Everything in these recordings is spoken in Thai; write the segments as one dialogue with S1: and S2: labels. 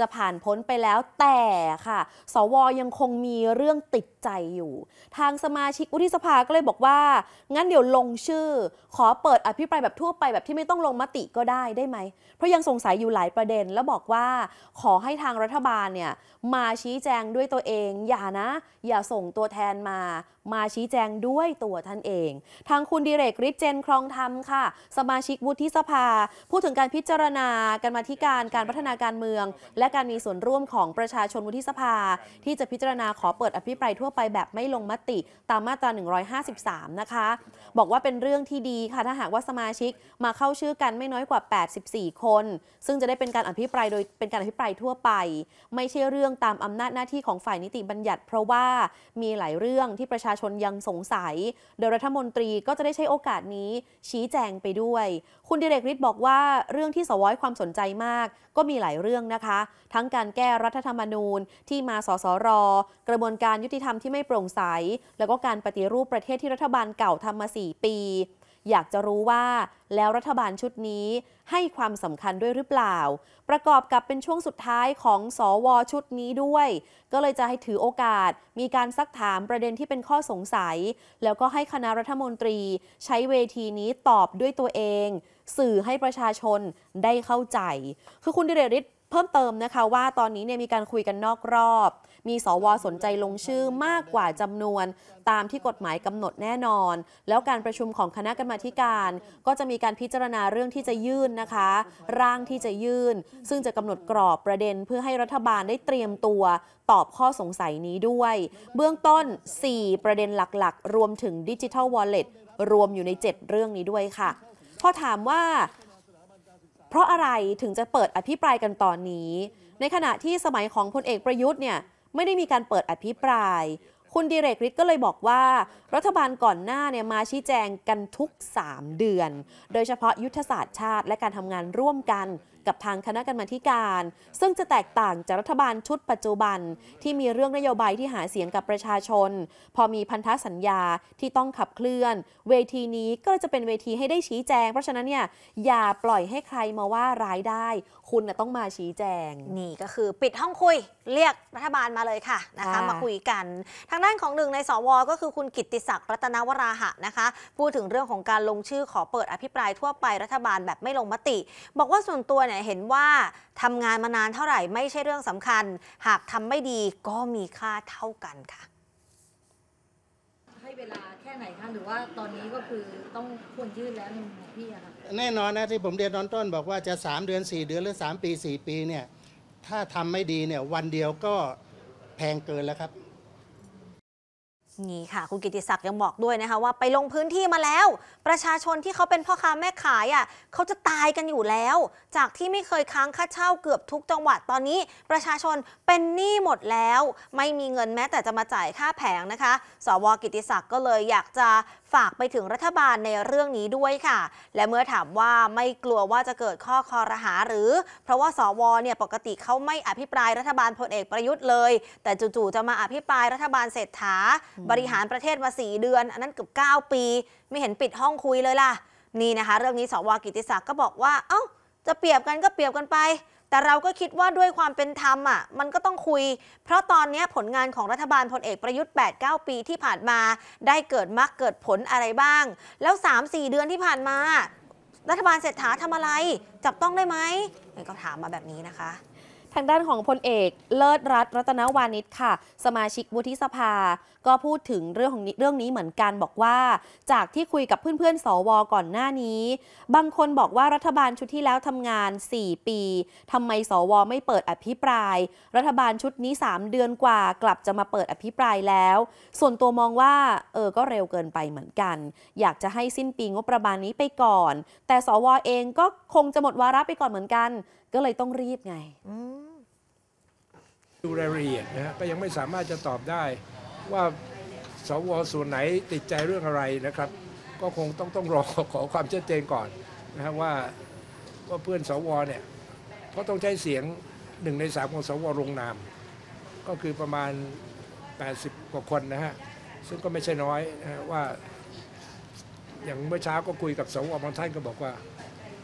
S1: จะผ่านพ้นไปแล้วแต่ค่ะ สวยังคงมีเรื่องติดใจอยู่ ทางสมาชิกวุฒิสภาก็เลยบอกว่า งั้นเดี๋ยวลงชื่อ ขอเปิดอภิปรายแบบทั่วไปแบบที่ไม่ต้องลงมติก็ได้ได้ไหมเพราะยังสงสัยอยู่หลายประเด็น แล้วบอกว่า ขอให้ทางรัฐบาลเนี่ยมาชี้แจงด้วยตัวเอง อย่านะ อย่าส่งตัวแทนมา มาชี้แจงด้วยตัวท่านเอง ทางคุณดิเรกฤทธิ์เจนครองธรรมค่ะ สมาชิกวุฒิสภาพูดถึงการพิจารณาการมาธิการการพัฒนาการเมืองและและการมีส่วนร่วมของประชาชนวุฒิสภา ที่จะพิจารณาขอเปิดอภิปรายทั่วไปแบบไม่ลงมติตามมาตรา 153 นะคะ บอกว่าเป็นเรื่องที่ดีค่ะถ้าหากว่าสมาชิก มาเข้าชื่อกันไม่น้อยกว่า84คน ซึ่งจะได้เป็นการอภิปรายโดยเป็นการอภิปรายทั่วไป ไม่ใช่เรื่องตามอำนาจหน้าที่ของฝ่ายนิติบัญญัติ เพราะว่ามีหลายเรื่องที่ประชาชนยังสงสัย โดยรัฐมนตรีก็จะได้ใช้โอกาสนี้ชี้แจงไปด้วย คุณดิเรกฤทธิ์บอกว่าเรื่องที่สวอยความสนใจมากก็มีหลายเรื่องนะคะทั้งการแก้รัฐธรรมนูญที่มาสสรกระบวนการยุติธรรมที่ไม่โปร่งใส แล้วก็การปฏิรูปประเทศที่รัฐบาลเก่าทำมา 4 ปี อยากจะรู้ว่าแล้วรัฐบาลชุดนี้ให้ความสำคัญด้วยหรือเปล่า ประกอบกับเป็นช่วงสุดท้ายของสอวอชุดนี้ด้วย ก็เลยจะให้ถือโอกาส มีการซักถามประเด็นที่เป็นข้อสงสัย แล้วก็ให้คณะรัฐมนตรีใช้เวทีนี้ตอบด้วยตัวเอง สื่อให้ประชาชนได้เข้าใจ คือคุณดิเรฤทธิเพิ่มเติมนะคะว่าตอนนี้เนี่ยมีการคุยกันนอกรอบ มีสวสนใจลงชื่อมากกว่าจำนวนตามที่กฎหมายกำหนดแน่นอน แล้วการประชุมของคณะกรรมาการก็จะมีีการพิจารณาเรื่องที่จะยื่นนะคะ ร่างที่จะยื่น ซึ่งจะกำหนดกรอบประเด็นเพื่อให้รัฐบาลได้เตรียมตัวตอบข้อสงสัยนี้ด้วย เบื้องต้น 4 ประเด็นหลักๆ รวมถึงดิจิทัลวอลเล็ตรวมอยู่ใน 7 เรื่องนี้ด้วยค่ะพอถามว่า เพราะอะไรถึงจะเปิดอภิปรายกันตอนนี้ ในขณะที่สมัยของพลเอกประยุทธ์เนี่ย ไม่ได้มีการเปิดอภิปรายคุณดิเรกฤทธิ์ก็เลยบอกว่ารัฐบาลก่อนหน้าเนี่ยมาชี้แจงกันทุก 3 เดือน โดยเฉพาะยุทธศาสตร์ชาติและการทำงานร่วมกันกับทางคณะกรรมาการ ซึ่งจะแตกต่างจากรัฐบาลชุดปัจจุบัน ที่มีเรื่องนโยบายที่หาเสียงกับประชาชน พอมีพันธสัญญาที่ต้องขับเคลื่อน เวทีนี้ก็จะเป็นเวทีให้ได้ชี้แจง เพราะฉะนั้นเนี่ยอย่าปล่อยให้ใครมาว่าร้ายได้ คุณต้องมาชี้แจง นี่ก็คือปิดห้องคุยเรียก
S2: รัฐบาลมาเลยค่ะนะคะมาคุย
S1: กัน ทางด้านของหนึ่งในส
S2: วก็คือคุณกิติศักดิ์รัตนวราหะนะคะ พูดถึงเรื่องของการลงชื่อขอเปิดอภิปรายทั่วไปรัฐบาลแบบไม่ลงมติ บอกว่าส่วนตัวเนี่ยเี่ยเห็นว่าทำงานมานานเท่าไหร่ไม่ใช่เรื่องสำคัญ หากทำไม่ดีก็มีค่าเท่ากันค่ะ ให้เวลาแค่ไหนคะหรือว่าตอนนี้ก็คือต้องควรยื่นแล้วในมุมงพี่อะคะ
S1: แน่นอนนะที่ผมเรียนตอนต้น บอกว่าจะ 3 เดือน 4 เดือนหรือ 3 ปี 4 ปีเนี่ยถ้าทำไม่ดีเนี่ยวันเดียวก็แพงเกินแล้วครับ
S2: นี่ค่ะคุณกิติศักดิ์ยังบอกด้วยนะคะว่าไปลงพื้นที่มาแล้ว ประชาชนที่เขาเป็นพ่อค้าแม่ขายอ่ะเขาจะตายกันอยู่แล้ว จากที่ไม่เคยค้าง ค่าเช่าเกือบทุกจังหวัดตอนนี้ ประชาชนเป็นหนี้หมดแล้วไม่มีเงินแม้แต่จะมาจ่ายค่าแผงนะคะสวกิติศักดิ์ก็เลยอยากจะฝากไปถึงรัฐบาลในเรื่องนี้ด้วยค่ะ และเมื่อถามว่าไม่กลัวว่าจะเกิดข้อคอรหาหรือเพราะว่าสวเนี่ยปกติเขาไม่อภิปรายรัฐบาลพลเอกประยุทธ์เลย แต่จู่ๆจะมาอภิปรายรัฐบาลเศรษฐา บริหารประเทศมาสีเดือน อันนั้นเกือบ9ปี ไม่เห็นปิดห้องคุยเลยล่ะ นี่นะคะเรื่องนี้สวกิติศักดิ์ก็บอกว่าเอา้าจะเปรียบกันก็เปรียบกันไปแต่เราก็คิดว่าด้วยความเป็นธรรมอ่ะมันก็ต้องคุย เพราะตอนนี้ผลงานของรัฐบาลพลเอกประยุทธ์8-9 ปีที่ผ่านมา ได้เกิดมรรคเกิดผลอะไรบ้าง แล้ว 3-4 เดือนที่ผ่านมารัฐบาลเศรษฐาทำอะไร จับต้องได้ไหมก็ถามมาแบบนี้นะคะ
S1: างด้านของพลเอก เลิศรัตรัตนวานิชค่ะสมาชิกวุฒิสภา ก็พูดถึงเรื่องของเรื่องนี้เหมือนกัน บอกว่า จากที่คุยกับเพื่อนๆ สว ก่อนหน้านี้ บางคนบอกว่ารัฐบาลชุดที่แล้วทำงาน 4 ปีทำไมสวไม่เปิดอภิปราย รัฐบาลชุดนี้ 3 เดือนกว่า กลับจะมาเปิดอภิปรายแล้ว ส่วนตัวมองว่า เออก็เร็วเกินไปเหมือนกัน อยากจะให้สิ้นปีงบประมาณนี้ไปก่อน แต่สวเองก็คงจะหมดวาระไปก่อนเหมือนกันก็เลยต้องรีบไงดูรายละเอียดนะฮะก็ยังไม่สามารถจะตอบได้ ว่าสวส่วนไหนติดใจเรื่องอะไรนะครับ ก็คงต้องต้องรอขอความชัดเจนก่อนนะฮะว่าว่าเพื่อนสวเนี่ยเพราะต้องใช้เสียงหนึ่งในสามของสวลงนาม ก็คือประมาณ 80กว่าคนนะฮะ ซึ่งก็ไม่ใช่น้อยนะฮะว่าอย่างเมื่อเช้าก็คุยกับสวบางท่านก็บอกว่า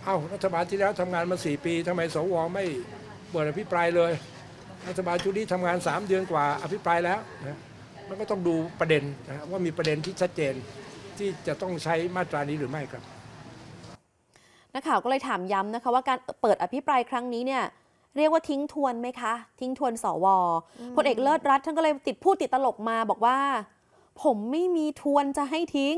S1: เอา้ารัฐบาลที่แล้วทำงานมา 4 ปี ทำไมสวไม่เปิดอภิปรายเลยรัฐบาลชุดนี้ทำงาน 3 เดือนกว่าอภิปรายแล้วนะมันก็ต้องดูประเด็นนะว่ามีประเด็นที่ชัดเจนที่จะต้องใช้มาตรานี้หรือไม่ครับนักข่าวก็เลยถามย้ำนะคะว่าการเปิดอภิปรายครั้งนี้เนี่ยเรียกว่าทิ้งทวนไหมคะ ทิ้งทวนสวพลเอกเลิศรัฐท่านก็เลยติดพูดติดตลกมาบอกว่าผมไม่มีทวนจะให้ทิ้ง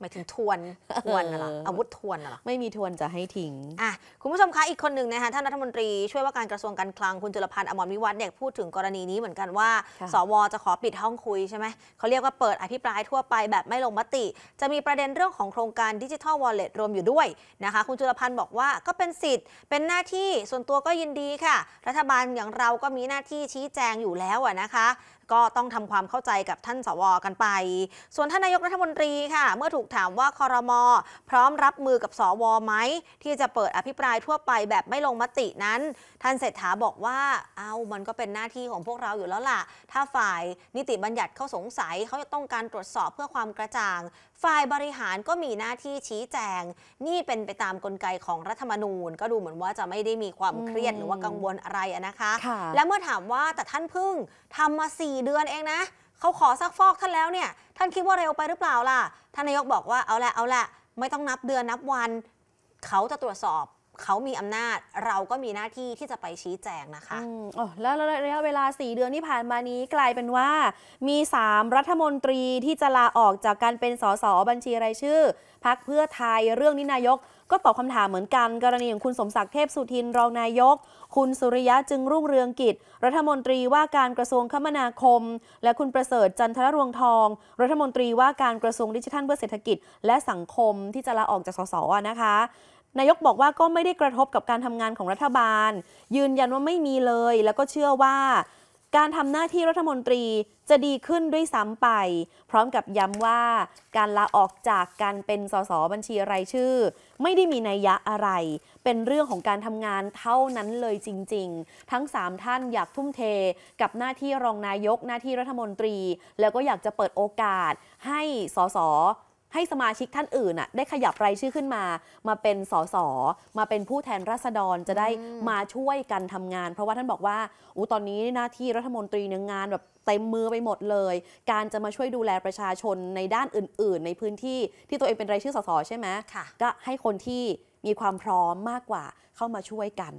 S1: หมายถึงทวนทวนน่ะหรออาวุธทวนอะหรอไม่มีทวนจะให้ทิ้ง
S2: อ่ะคุณผู้ชมคะอีกคนหนึ่งนะคะท่านรัฐมนตรีช่วยว่าการกระทรวงการคลังคุณจุลพันธ์อมรวิวัฒน์เนี่ยพูดถึงกรณีนี้เหมือนกันว่า สว จะขอปิดห้องคุยใช่ไหม เขาเรียกว่าเปิดอภิปรายทั่วไปแบบไม่ลงมติ จะมีประเด็นเรื่องของโครงการดิจิทัลวอลเล็ตรวมอยู่ด้วยนะคะคุณจุลพันธ์บอกว่าก็เป็นสิทธิ์เป็นหน้าที่ส่วนตัวก็ยินดีค่ะ รัฐบาลอย่างเราก็มีหน้าที่ชี้แจงอยู่แล้วนะคะก็ต้องทำความเข้าใจกับท่านสวกันไป ส่วนท่านนายกรัฐมนตรีค่ะ เมื่อถูกถามว่าคอรมอพร้อมรับมือกับสวไหม ที่จะเปิดอภิปรายทั่วไปแบบไม่ลงมตินั้น ท่านเศรษฐาบอกว่า เอามันก็เป็นหน้าที่ของพวกเราอยู่แล้วล่ะ ถ้าฝ่ายนิติบัญญัติเขาสงสัย เขาจะต้องการตรวจสอบเพื่อความกระจ่าง ฝ่ายบริหารก็มีหน้าที่ชี้แจง นี่เป็นไปตามกลไกของรัฐธรรมนูญ ก็ดูเหมือนว่าจะไม่ได้มีความเครียดหรือว่ากังวลอะไรนะคะ และเมื่อถามว่าแต่ท่านพึ่งทำมาสี่4เดือนเองนะ เขาขอซักฟอกท่านแล้วเนี่ย ท่านคิดว่าเร็วไปหรือเปล่าล่ะ ท่านนายกบอกว่าเอาละเอาละไม่ต้องนับเดือนนับวัน เขาจะตรวจสอบเขามีอำนาจเราก็มีหน้าที่ที่จะไปชี้แจ
S1: งนะคะอ๋อแล้วระยะเวลา 4 เดือนที่ผ่านมานี้กลายเป็นว่า มี 3 รัฐมนตรีที่จะลาออกจากการเป็นสสบัญชีรายชื่อพักเพื่อไทยเรื่องนี้นายกก็ตอบคำถามเหมือนกัน กรณีของคุณสมศักดิ์เทพสุทินรองนายก คุณสุริยะจึงรุ่งเรืองกิจ รัฐมนตรีว่าการกระทรวงคมนาคม และคุณประเสริฐจันทรรวงทอง รัฐมนตรีว่าการกระทรวงดิจิทัลเพื่อเศรษฐกิจ และสังคมที่จะลาออกจากสสนะคะนายกบอกว่าก็ไม่ได้กระทบกับการทำงานของรัฐบาล ยืนยันว่าไม่มีเลยแล้วก็เชื่อว่า การทำหน้าที่รัฐมนตรีจะดีขึ้นด้วยซ้ำไปพร้อมกับย้ำว่า การลาออกจากการเป็นสสบัญชีรายชื่อ ไม่ได้มีนัยยะอะไร เป็นเรื่องของการทำงานเท่านั้นเลยจริง ๆ ทั้ง 3 ท่านอยากทุ่มเทกับหน้าที่รองนายกหน้าที่รัฐมนตรี แล้วก็อยากจะเปิดโอกาสให้สสให้สมาชิกท่านอื่นน่ะได้ขยับรายชื่อขึ้นมา มาเป็นสสมาเป็นผู้แทนราษฎรจะได้มาช่วยกันทำงานเพราะว่าท่านบอกว่าอูตอนนี้หน้าที่รัฐมนตรีเนื้องานแบบเต็มมือไปหมดเลย การจะมาช่วยดูแลประชาชนในด้านอื่นๆ ในพื้นที่ที่ตัวเองเป็นรายชื่อสสใช่ไหมก็ให้คนที่มีความพร้อมมากกว่าเข้ามาช่วยกัน